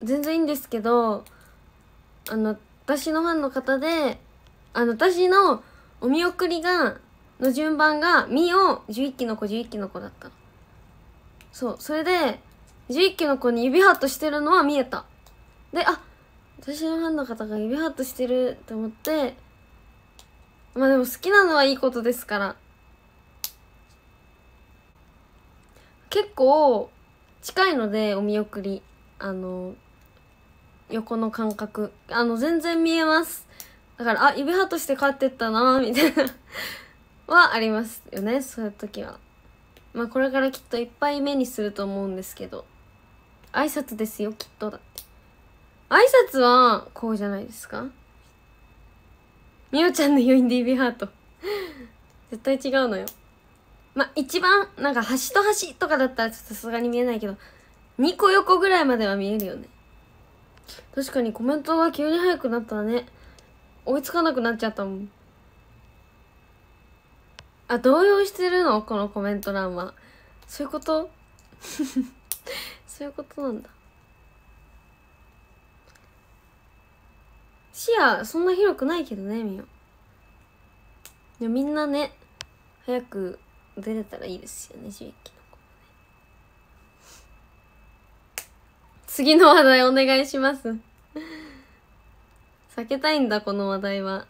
全然いいんですけどあの私のファンの方であの私のお見送りがの順番が「み」を11期の子11期の子だったそうそれで11期の子に指ハートしてるのは見えたであ私のファンの方が指ハートしてると思ってまあでも好きなのはいいことですから結構近いのでお見送りあの横の感覚あの全然見えますだからあ指輪として飼ってったなみたいな はありますよねそういう時はまあこれからきっといっぱい目にすると思うんですけど挨拶ですよきっとだって挨拶はこうじゃないですかみおちゃんの余韻で指ハート絶対違うのよまあ一番なんか端と端とかだったらちょっとさすがに見えないけど2個横ぐらいまでは見えるよね確かにコメントが急に早くなったね。追いつかなくなっちゃったもん。あ、動揺してるのこのコメント欄は。そういうことそういうことなんだ。視野、そんな広くないけどね、みよ。みんなね、早く出れたらいいですよね、刺激。次の話題お願いします。避けたいんだ、この話題は。